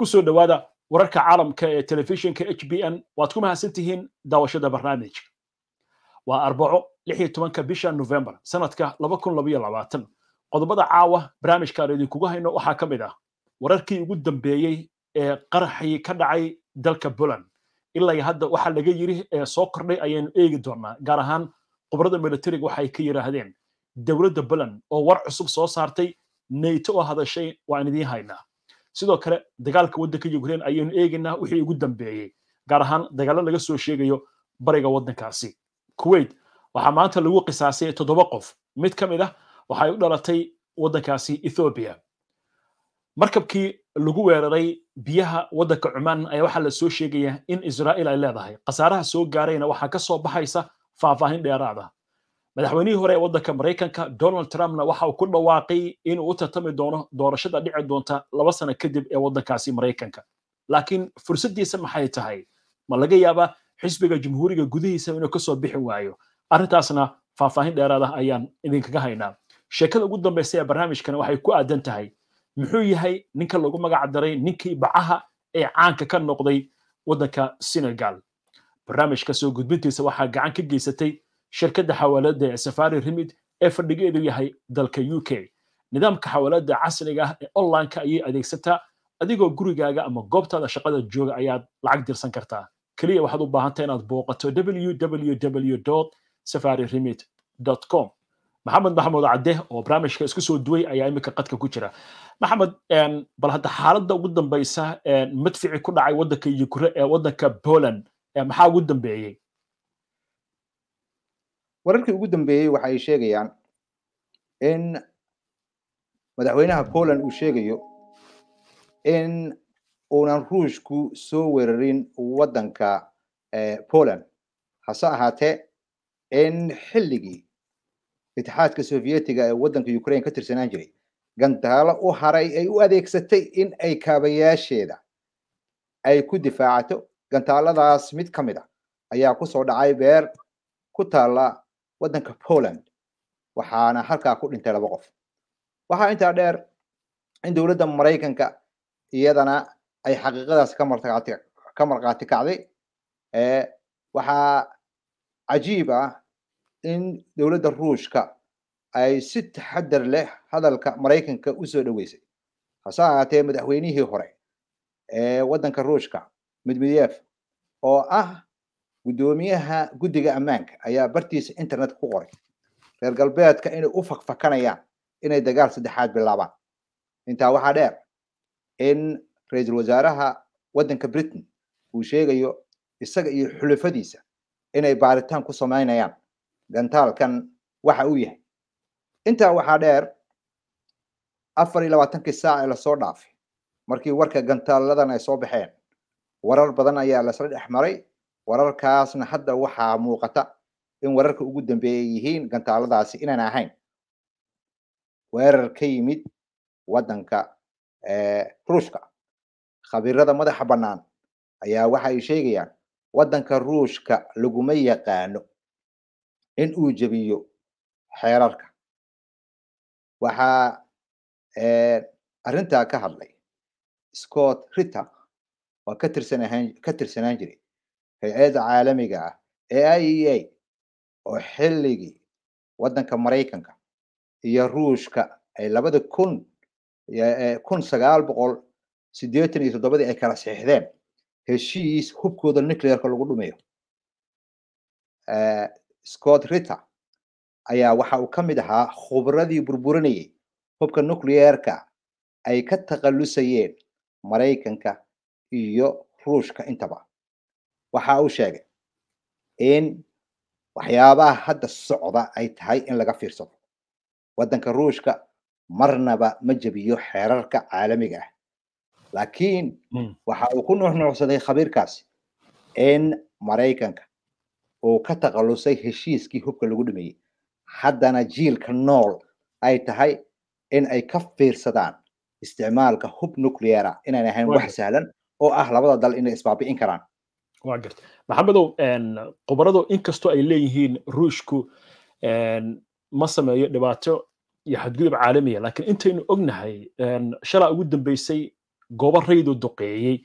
kusoo dhowaada wararka caalamka ee telefishinka h b n waad ku mahadsan tihiin daawashada barnaamijka waa arbaco tobanka bisha novembar sanadka laba kun labaiyo labaatan qodobada caawa barnaamijkaan idinkugu hayno waxaa ka mid ah wararkii ugu dambeeyey ee qaraxii ka dhacay dalka boland ilaa hadda waxaa laga yiri ee soo kordhay ayaynu eegi doonaa gaar ahaan khubrada militariga waxay ka yidhaahdeen dowladda boland oo war cusub soo saartay neyto oo hadashay waan idiin haynaa sidoo kale dagaalka waddanka ukraine ayaynu eegaynaa wixii ugu dambeeyey gaar ahaan dagaallo laga soo sheegayo bariga waddankaasi kuwait waxaa maanta lagu qisaasay toddoba qof mid ka mid ah waxay u dhalatay waddankaasi ethoobiya markabkii lagu weeraray biyaha waddanka cumaan ayaa waxaa la soo sheegayaa in israa'iil ay leedahay khasaaraha soo gaarayna waxaa ka soo baxaysa faahfaahin dheeraada ah madaxweynihii hore ee waddanka maraykanka donald trumpna waxa uu ku dhawaaqay inuu u tartami doono doorashada dhici doonta laba sano kadib ee waddankaasi maraykanka laakiin fursaddiisa maxay tahay ma laga yaaba xisbiga jamhuuriga gudihiisa inuu kasoo bixi waayo arrintaasna faahfaahin dheeraad ah ayaan idinkaga haynaa sheekada ugu dambaysa ee barnaamijkana waxay ku aadan tahay muxuu yahay ninka lagu magac daray ninkii bacaha ee caanka ka noqday waddanka senegal barnaamijka soo gudbintiisa waxaa gacan ka geysatay shirkadda xawaalada ee safari remid ee fadhigeedu yahay dalka u k nidaamka xawaalada casriga ah ee onlineka ayay adeegsataa adigoo gurigaaga ama goobtaada shaqada jooga ayaad lacag dirsan kartaa keliya waxaad u baahanta inaad booqato www safari remit com maxamed maxamuud cadde oo barnaamijka isku soo duway ayaa iminka qadka ku jira maxamed bal hadda xaaladda ugu dambaysa madficii ku dhacay waddanka yukre ee waddanka poland maxaa ugu dambeeyey wararkii ugu dambeeyey waxa ay sheegayaan in madaxweynaha poland uu sheegayo in uunan ruushku soo weerarin waddanka eh, poland hase ahaatee in xilligii itixaadka sovyetiga ee waddanka ukraine ka tirsanaan jiray gantaalo u haray ay u adeegsatay in ay kaabayaasheeda ay ku difaacato gantaaladaas mid ka mid a ah ayaa ku soo dhacay beer ku taalla waddanka poland waxaana halkaa ku dhintay laba qof waxaa intaa dheer in dowladda maraykanka iyadana ay xaqiiqadaas ka marqaati kacday waxaa cajiib ah in dowladda ruushka ay si taxadar leh hadalka maraykanka u soo dhoweysay hase ahaatee madaxweynihii hore ee waddanka ruushka medmedeef oo ah guddoomiyaha guddiga ammaanka ayaa bartiisa internet ku qoray reer galbeedka inay u fakfakanayaan inay dagaal saddexaad bilaabaan intaa waxaa dheer in ra-iisul wasaaraha waddanka britain uu sheegayo isaga iyo xulafadiisa inay baaritaan ku samaynayaan gantaalkan waxa uu yahay intaa waxaa dheer afar iyo labaatankii saac ee lasoo dhaafay markii warka gantaaladan ay soo baxeen warar badan ayaa lasla dhex maray wararkaasna hadda waxaa muuqata in wararka ugu dambeeyay yihiin gantaaladaasi inaan ahayn weerar ka yimid waddanka ruushka khabiirada madaxa bannaan ayaa waxa ay sheegayaan waddanka ruushka laguma yaqaano in uu jebiyo xeerarka waxaa arrintaa ka hadlay scott ritter oo ka ka tirsanaan jiray hay-adda caalamiga ah ee i e a oo xilligii waddanka maraykanka iyo ruushka ay labada kun kun sagaal boqol sideetan iyo toddobadii ay kala seexdeen heshiis hubkooda nuclearka lagu dhumayo scott ritter ayaa waxa uu ka mid ahaa khubradii burburinayay hubka nuclearka ay ka takhallusayeen maraykanka iyo ruushka intaba waxa uu sheegay in waxyaabaha hadda socda ay tahay in laga fiirsado waddanka ruushka marnaba ma jebiyo xeerarka caalamiga ah laakiin hmm. waxa uu ku nuuxnuuxsaday khabiirkaasi in maraykanka uu ka takhallusay heshiiskii hubka lagu dhameeyey haddana jiilka nool ay tahay in ay ka fiirsadaan isticmaalka hub nucleara inaan ahayn wax sahlan oo ah labada dal inay isbaabicin karaan waa garta maxamedow khubaradu inkastoo ay leeyihiin ruushku ma sameeyo dhibaato iyo xadgudub caalamiya ah, laakiin intaynu ognahay shalaa ugu dambeysay goobo raydu duqeeyey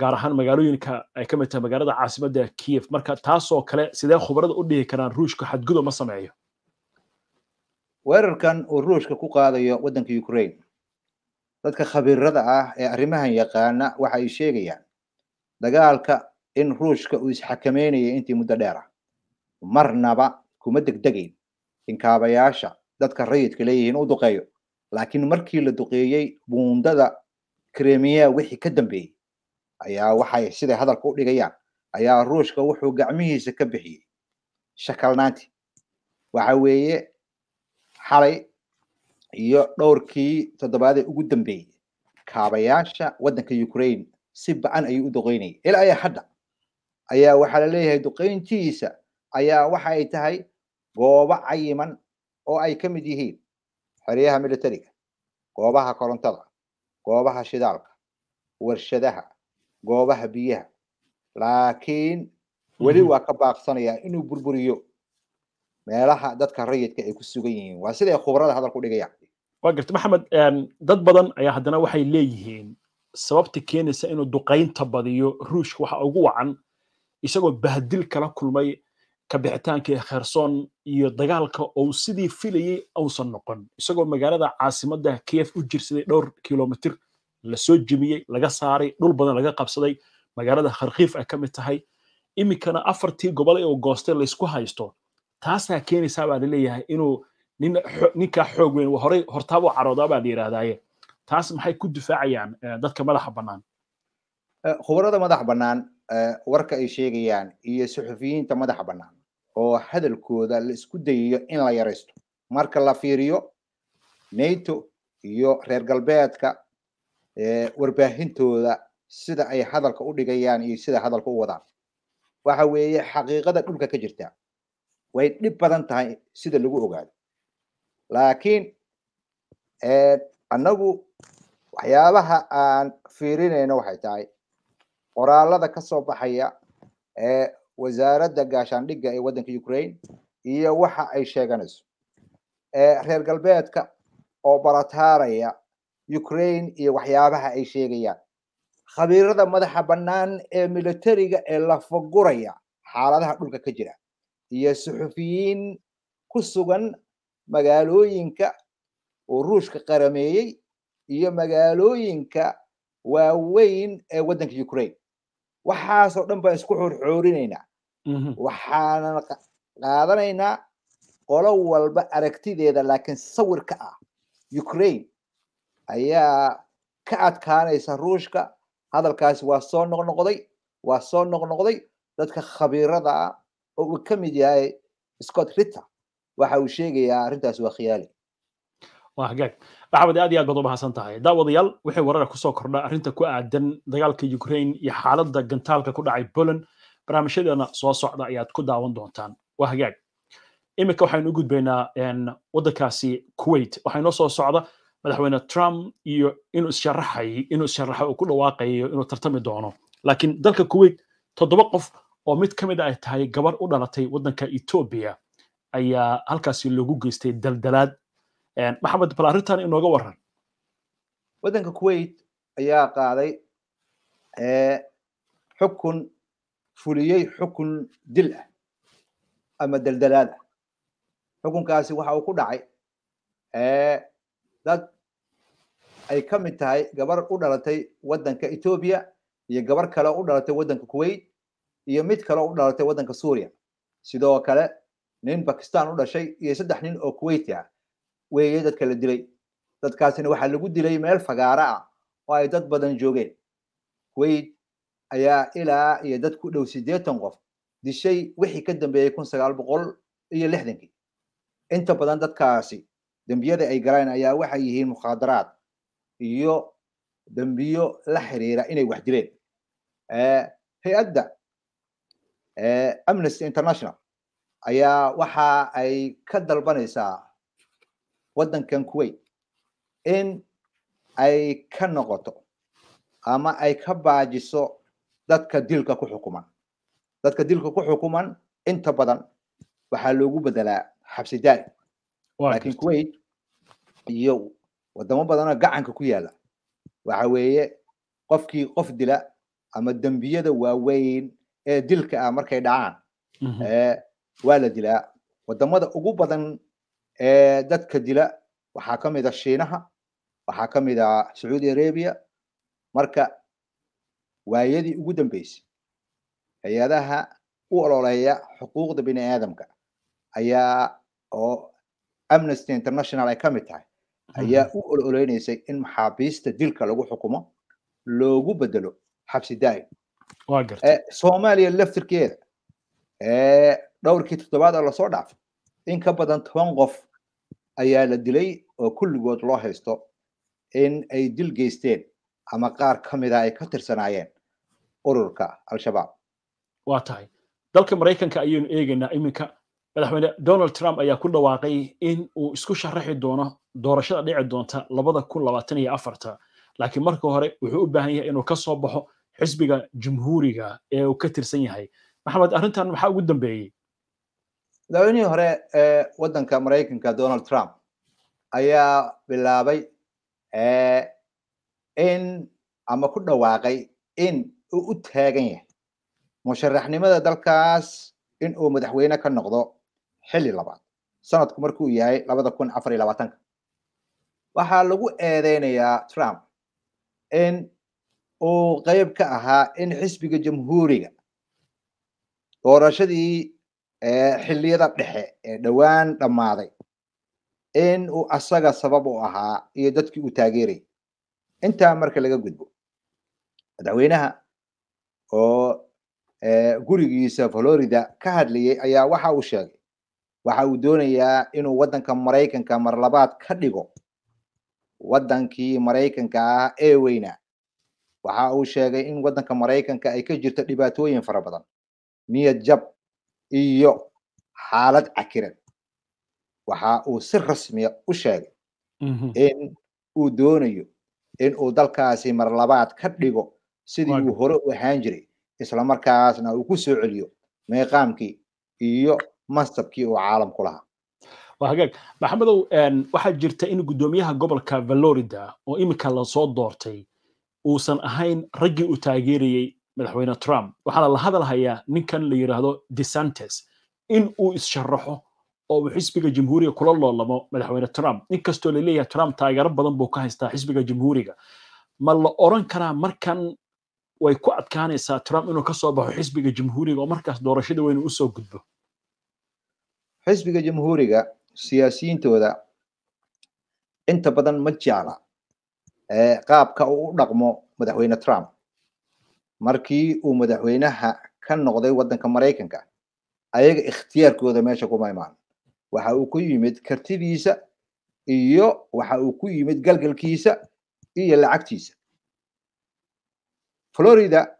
gaar ahaan magaalooyinka ay ka mid tahay magaalada caasimadda kiyev marka taasoo kale sidee khubarada u dhihi karaan ruushku xadgudub ma sameeyo weerarkan uu ruushka ku qaadayo waddanka ukraine dadka khabiirada ah ee arrimahan yaqaana waxa ay sheegayaan dagaalka in ruushka uu isxakameynayay intii muddo dheer marnaba kuma degdegayn kaabayaasha dadka rayidka leeyihiin u duqeeyo laakiin markii la duqeeyey buundada kremiya wixii ka dambeeyey ayaa waxay siday hadalka u dhigayaan ayaa ruushka wuxuu gacmihiisa ka bixiyey shakalnaanti waxa weeye xalay iyo dhowrkii toddobaadee ugu dambeeyey kaabayaasha waddanka ukraine si ba-an ayuu u duqaynayay ilaa ayaa hadda ayaa waxaa la leeyahay duqayntiisa ayaa waxa ay tahay goobo cayiman oo ay ka mid yihiin xeryaha militariga goobaha korontada goobaha shidaalka warshadaha goobaha biyaha laakiin weli mhm. waa ka baaqsanayaa inuu burburiyo meelaha dadka rayidka ay ku sugan yihiin waa siday khubrada hadal ku dhigayaan waa garta maxamed ehm, dad badan ayaa haddana waxay leeyihiin sababta keenaysa inuu duqaynta badiyo ruushka waxa ugu wacan isagoo bahdil kala kulmay kabixitaanka kherson iyo dagaalka uu sidii filayey uusan noqon isagoo magaalada caasimadda kiyef u jirsaday dhowr kilomitir lasoo jimiyey laga saaray dhul badan laga qabsaday magaalada kharkiif ay ka mid tahay iminkana afartii gobol ee uu goostay laysku haysto taasaa keenaysaa baa laleeyahay inuu ninkaa xoog weyn horey hortaabuu caroodaa baa la yidhaahdaaye taas maxay ku difaacayaan dadka madaxa banaan khubarada madaxa banaan warka ay sheegayaan iyo suxufiyiinta madaxa banaan oo hadalkooda la isku dayayo in la yaraysto marka la fiiriyo nato iyo reer galbeedka warbaahintooda sida ay hadalka u dhigayaan iyo sida hadalka u wadaan waxa weeye xaqiiqada dhulka ka jirta way dhib badan tahay sida lagu ogaado laakiin anagu waxyaabaha aan fiirinayno waxay tahay qoraalada kasoo baxaya ee wasaaradda gaashaandhigga ee waddanka ukraine iyo waxa ay sheeganayso reer galbeedka oo barataaraya ukraine iyo waxyaabaha ay sheegayaan khabiirada madaxa bannaan ee militariga ee lafaguraya xaaladaha dhulka ka jira iyo suxufiyiin ku sugan magaalooyinka oo ruushka qarameeyey iyo magaalooyinka waaweyn ee waddanka ukraine waxaasoo dhan baan isku xorxoorinaynaa mhm. waxaanan qaadanaynaa qolo walba aragtideeda laakiin sawirka ah ukraine ayaa ka adkaanaysa ruushka hadalkaasi waa soo noqnoqday waa soo noqnoqday dadka khabiirada ah oo uu ka mid yahay scott ritter waxa uu sheegayaa arrintaasi waa khiyaali waa hagaag axmed aad iyo aad baad u mahadsan tahay daawadayaal wixii warara kusoo kordha arrinta ku aadan dagaalka ukraine iyo xaaladda gantaalka ku dhacay poland barnaamijyadeena soo socda ayaad ku daawan doontaan waa hagaag iminka waxaynu u gudbaynaa waddankaasi kuwait waxaa soo socda madaxweyne trump iyo inuu issharaxay inuu issharaxay uu ku dhawaaqayo inuu tartami doono laakiin dalka kuwait toddoba qof oo mid ka mid a ah ay tahay gabar u dhalatay waddanka etoobiya ayaa halkaasi loogu geystay daldalaad maxamed bal arrintan inooga waran waddanka kuwait ayaa qaaday eh, xukun fuliyey xukun dil ah ama deldelaad ah xukunkaasi waxa uu ku dhacay eh, dad ay ka mid tahay gabar u dhalatay waddanka etoobiya iyo gabar kale u dhalatay waddanka kuwait iyo mid kale u dhalatay waddanka suuriya sidoo kale nin bakistan u dhashay iyo saddex nin oo kuwaiti ah weeye dadka la dilay dadkaasina waxaa lagu dilay meel fagaara ah oo ay dad badan joogeen kuwait ayaa ilaa iyo dad ku dhow siddeetan qof dishay wixii ka dambeeyey kun sagaal boqol iyo lixdankii inta badan dadkaasi dembiyada ay galeen ayaa waxay yihiin mukhaadaraad iyo dembiyo la xiriira inay wax dileen hay-adda amnesty international ayaa waxa ay ka dalbanaysaa waddankan kuwait in ay ka noqoto ama ay ka baajiso dadka dilka ku xukuman dadka dilka ku xukuman inta badan waxaa loogu bedelaa xabsi jaari laakiin kuwait iyo wadamo badanoo gacanka ku yaala waxa weeye qofkii qof dila ama dembiyada waaweyn ee dilka ah markay dhacaan mhm. waa la dilaa wadamada ugu badan dadka dila waxaa ka mid a ah shiinaha waxaa ka mid ah sacuudi arabia marka waayadii ugu dambeysay hay-adaha u ololeeya xuquuqda bini aadamka ayaa oo amnesty international ay ka mid tahay ayaa mhm. u ololeynaysay in maxaabiista dilka lagu xukumo loogu bedelo xabsi daa'i soomaaliya laftirkeeda dhowrkii toddobaad oo lasoo dhaafay in ka badan toban qof ayaa la dilay oo kulligood loo haysto in ay dil geysteen ama qaar ka mida ay ka tirsanaayeen ururka al-shabaab waa tahay dalka maraykanka ayaynu eegaynaa iminka madaxweyne donald trump ayaa ku dhawaaqay in uu isku sharaxi doono doorashada dhici doonta labada kun labaatan iyo afarta laakiin marka hore wuxuu u baahan yahay inuu ka soo baxo xisbiga jamhuuriga ee uu ka tirsan yahay maxamed arrintan maxaa ugu dambeeyey madaxweynihii hore ee waddanka maraykanka donald trump ayaa bilaabay in ama ku dhawaaqay in uu u taagan yahay musharaxnimada dalkaas in uu madaxweyne ka noqdo xilli labaad sanadku markuu yahay labada kun afar iyo labaatanka waxaa lagu eedeynayaa trump in uu qeyb ka ahaa in xisbiga jamhuuriga doorashadii xilliyada dhexe ee dhowaan dhammaaday in uu asaga sabab u ahaa iyo dadkii uu taageerayay intaa marka laga gudbo madaxweynaha oo gurigiisa florida ka hadlayay ayaa waxa uu sheegay waxa uu doonayaa inuu waddanka maraykanka marlabaad ka dhigo waddankii maraykanka ah ee weynaa waxa uu sheegay in waddanka maraykanka ay ka jirto dhibaatooyin fara badan niyad jab iyo xaalad cakiran waxa uu si rasmiya u sheegay mhm. in uu doonayo in uu dalkaasi marlabaad ka dhigo sidii uu hore u ahaan jiray islamarkaasna uu ku soo celiyo meeqaamkii iyo mansabkii uu caalamku lahaa hagaag maxamedow waxaa jirta in guddoomiyaha gobolka valorida oo iminka lasoo doortay uusan ahayn raggii uu taageerayey madaxweyne trump waxaana la hadalhayaa ninkan la yidhaahdo desantes in uu issharaxo oo uu xisbiga jamhuuriga kula loolamo madaxweyne trump in laleeyahay trump taageero badan buu ka haystaa xisbiga jamhuuriga ma la oran karaa markan way ku adkaanaysaa trump inuu ka soo baxo xisbiga jamhuuriga oo markaas doorashada weynu usoo gudbo xisbiga jamhuuriga siyaasiyiintooda inta badan ma jecla qaabka uu u dhaqmo madaxweyne trump markii uu madaxweynaha ka noqday waddanka maraykanka ayaga ikhtiyaarkooda meesha kuma imaan waxa uu ku yimid kartidiisa iyo waxa uu ku yimid galgalkiisa iyo lacagtiisa florida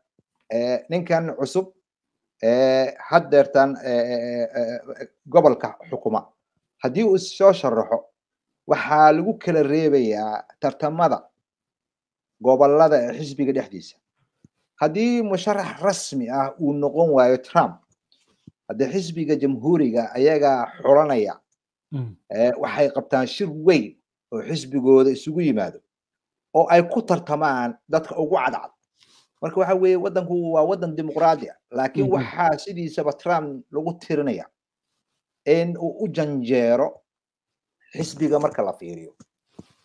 eh, ninkan cusub eh, had deertan eh, gobolka xukuma haddii uu soo sharaxo waxaa lagu kala reebayaa tartamada gobolada xisbiga dhexdiisa haddii musharax rasmi ah uu noqon waayo trump haddee xisbiga jamhuuriga ayagaa xulanaya hmm. eh, waxay qabtaan shir weyn oo xisbigooda isugu yimaado oo ay ku tartamaan dadka ugu cadcad marka waxa weeye waddanku waa waddan dimuqraadi laakiin mm-hmm. waxaa sidiisaba trump lagu tirinaya in uu u janjeero xisbiga marka la fiiriyo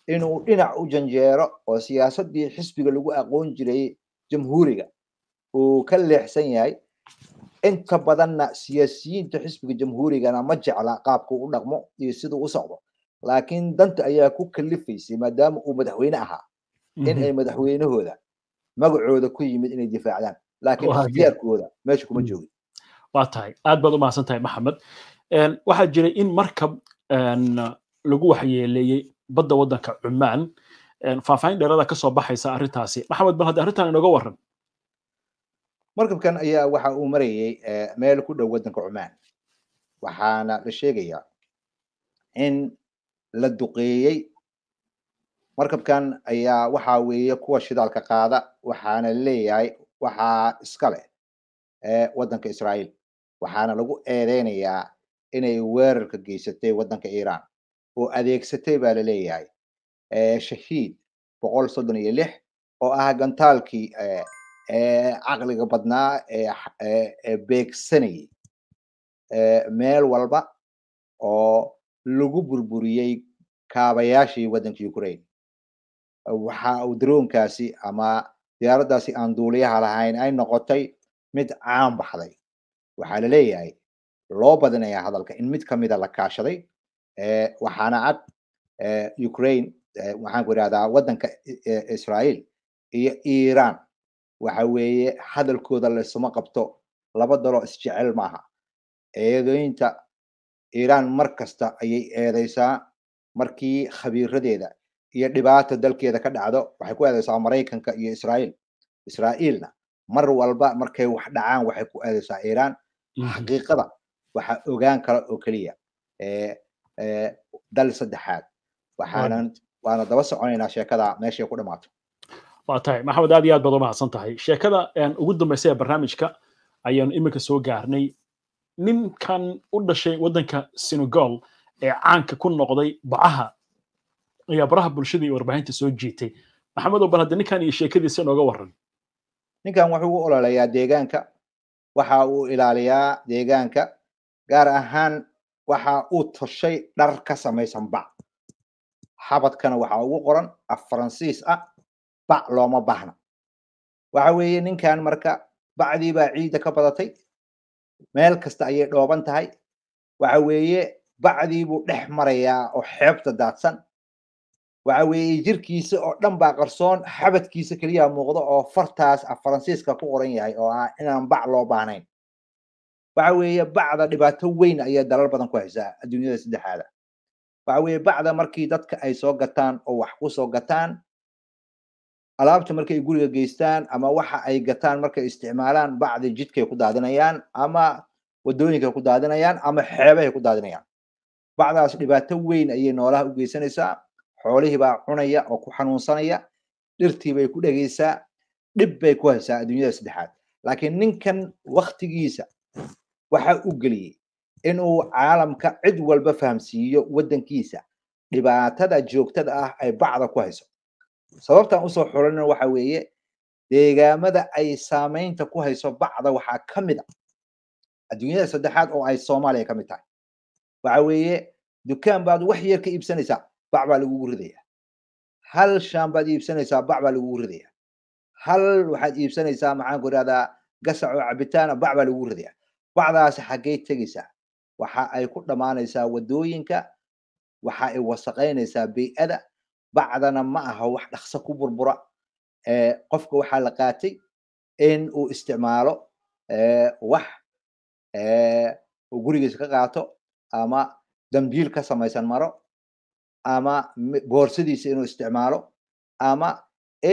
inuu dhinac u janjeero oo siyaasaddii xisbiga lagu aqoon jiray jamhuuriga uu ka leexsan yahay inta badanna siyaasiyiinta xisbiga jamhuurigana ma jecla qaabku u dhaqmo iyo siduu u socdo laakiin danta ayaa ku kalifaysay maadaama uu madaxweyne ahaa in ay madaxweynahooda magacooda ku yimid inay difaacdaan laakiin ikhtiyaarkooda meesha kuma joogin waa tahay aad baad u mahadsan tahay maxamed waxaa jiray in markab lagu waxyeeleeyey badda waddanka cumaan faahfaahin dheeraada ka soo baxaysa arrintaasi maxamed bal hadda arrintan inooga warran markabkan ayaa waxa uu marayay eh, meel ku dhow waddanka cumaan waxaana la sheegayaa in la duqeeyey markabkan ayaa waxa weeye kuwa shidaalka qaada waxaana leeyahay waxaa iska leh eh, waddanka israa'iil waxaana lagu eedeynayaa inay weerarka geysatay waddanka iiraan oo adeegsatay baa la leeyahay shahiid boqol soddon iyo lix oo ah gantaalkii caqliga badnaa ee beegsanayay meel walba oo lagu burburiyey kaabayaashii waddanka ukraine waxa uu daroonkaasi ama diyaaraddaasi aan duuliyaha lahayn ay noqotay mid caan baxday waxaa la leeyahay loo badinayaa hadalka in mid ka mida la kaashaday waxaana cad ukraine waxaan ku irahdaa waddanka e, israael iyo iran waxa weeye hadalkooda laysuma qabto laba dalo isjecel maaha eedeynta iiraan mar kasta ayay eedeysaa markii khabiiradeeda iyo dhibaata dalkeeda ka dhacdo waxay ku eedeysaa maraykanka iyo israael israailna mar walba markay wax dhacaan waxay ku eedeysaa iiraan mm-hmm. xaqiiqada waxa ogaan kala oo keliya dal saddexaad waxaanan waana daba soconaynaa sheekada meeshay ku dhammaato waa tahay maxamed aad iyo aad baad u mahadsan tahay sheekada ugu dambaysa ee barnaamijka ayaanu iminka soo gaarnay ninkan u dhashay waddanka senegal ee caanka ku noqday bacaha ayaa baraha bulshada iyo warbaahinta soo jiitay maxamedow bal hadde ninkan iyo sheekadiisa inooga waran ninkan wuxuu u ololayaa deegaanka waxa uu ilaaliyaa deegaanka gaar ahaan waxa uu toshay dhar ka samaysan bac xabadkana waxaa ugu qoran af faransiis ah bac looma bahna waxa weeye ninkan marka bacdii baa ciidda ka badatay meel kasta ayay dhooban tahay waxa weeye bacdii buu dhex marayaa oo xeebta daadsan waxa weeye jirkiisa oo dhan baa qarsoon xabadkiisa keliyaa muuqda oo fartaas af faransiiska ku qoran yahay oo ah inaan bac loo baahnayn waxa weeye bacda dhibaato weyn ayaa dalal badan ku haysaa adduunyada saddexaada waxa weye bacda markii dadka ay soo gataan oo wax kusoo gataan alaabta markay guriga geystaan ama waxa ay gataan markay isticmaalaan bacdi jidkay ku daadinayaan ama wadooyinkay ku daadinayaan ama xeebahay ku daadinayaan bacdaas dhibaato weyn ayay noolaha u geysanaysaa xoolihii baa cunaya oo ku xanuunsanaya dhirtii bay ku dhegaysaa dhib bay ku haysaa adduunyada saddexaad laakiin ninkan waktigiisa waxa u geliyey inuu caalamka cid walba fahamsiiyo waddankiisa dhibaatada joogtada ah ay bacda ku hayso sababtan usoo xulanina waxa weeye deegaamada ay saamaynta ku hayso bacda waxaa ka mid a ah. adduunyada saddexaad oo ay soomaaliya ka mid tahay waxa weeye dukaan baad wax yar ka iibsanaysaa bac baa lagugu ridayaa hal shaan baad iibsanaysaa bac baa lagugu ridayaa hal waxaad iibsanaysaa maxaanku idhahdaa gasac oo cabitaana ah, bac baa lagugu ridayaa bacdaasi xaggey tegaysaa waxa ay ku dhammaanaysaa waddooyinka waxa ay wasaqaynaysaa ada bacdana ma aha wax dhaqso ku burbura qofka waxaa la qaatay in uu isticmaalo wax gurigiisa ka qaato ama dambiil ka samaysan maro ama boorsadiisa inuu isticmaalo ama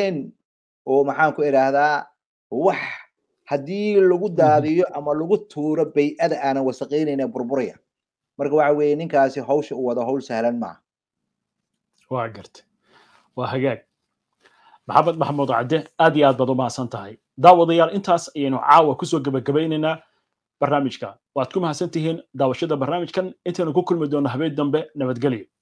in uu maxaanku idhaahdaa wax haddii lagu mhm. daadiyo ama lagu tuuro bay-ada aanan wasaqaynayne burburaya marka waxa weeye ninkaasi hawsha u wado hawl sahlan maaha waa gartay waa hagaag maxamed maxamuud cadde aad iyo aad baad u mahadsan tahay daawadayaal intaas ayaynu caawa kusoo gebagabeynaynaa barnaamijka waad ku mahadsan tihiin daawashada barnaamijkan intaynu ku kulmi doono habeen dambe nabadgelyo